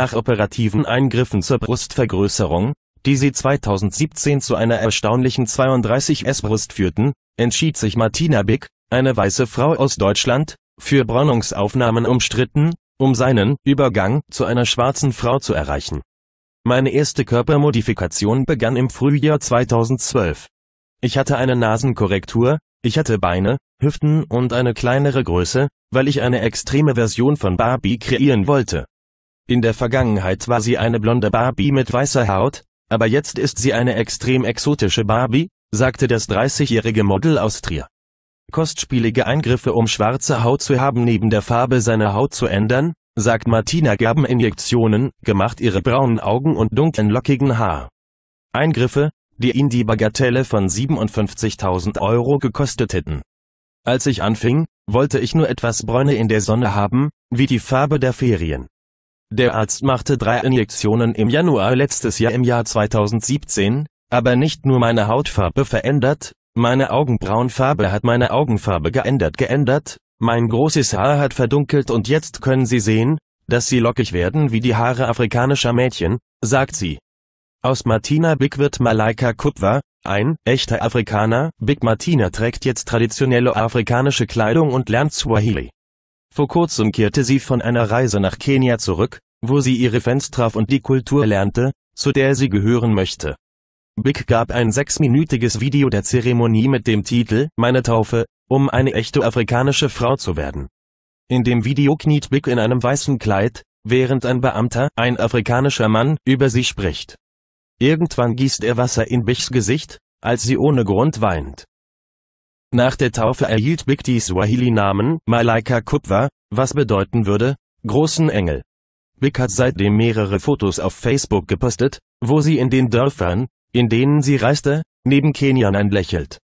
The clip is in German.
nach operativen Eingriffen zur Brustvergrößerung, die sie 2017 zu einer erstaunlichen 32 S-Brust führten, entschied sich Martina Bick, eine weiße Frau aus Deutschland, für Bronungsaufnahmen umstritten, um seinen Übergang zu einer schwarzen Frau zu erreichen. Meine erste Körpermodifikation begann im Frühjahr 2012. Ich hatte eine Nasenkorrektur, ich hatte Beine, Hüften und eine kleinere Größe, weil ich eine extreme Version von Barbie kreieren wollte. In der Vergangenheit war sie eine blonde Barbie mit weißer Haut, aber jetzt ist sie eine extrem exotische Barbie, sagte das 30-jährige Model aus Trier. Kostspielige Eingriffe um schwarze Haut zu haben neben der Farbe seiner Haut zu ändern, sagt Martina gaben Injektionen, gemacht ihre braunen Augen und dunklen lockigen Haar. Eingriffe, die ihn die Bagatelle von 57.000 Euro gekostet hätten. Als ich anfing, wollte ich nur etwas Bräune in der Sonne haben, wie die Farbe der Ferien. Der Arzt machte drei Injektionen im Januar letztes Jahr im Jahr 2017, aber nicht nur meine Hautfarbe verändert, meine Augenbraunfarbe hat meine Augenfarbe geändert geändert, mein großes Haar hat verdunkelt und jetzt können Sie sehen, dass sie lockig werden wie die Haare afrikanischer Mädchen, sagt sie. Aus Martina Big wird Malaika Kupfer, ein echter Afrikaner, Big Martina trägt jetzt traditionelle afrikanische Kleidung und lernt Swahili. Vor kurzem kehrte sie von einer Reise nach Kenia zurück, wo sie ihre Fans traf und die Kultur lernte, zu der sie gehören möchte. Big gab ein sechsminütiges Video der Zeremonie mit dem Titel Meine Taufe, um eine echte afrikanische Frau zu werden. In dem Video kniet Big in einem weißen Kleid, während ein Beamter, ein afrikanischer Mann, über sie spricht. Irgendwann gießt er Wasser in Bigs Gesicht, als sie ohne Grund weint. Nach der Taufe erhielt Big die Swahili-Namen Malaika Kupwa, was bedeuten würde, großen Engel. Big hat seitdem mehrere Fotos auf Facebook gepostet, wo sie in den Dörfern, in denen sie reiste, neben Kenianern lächelt.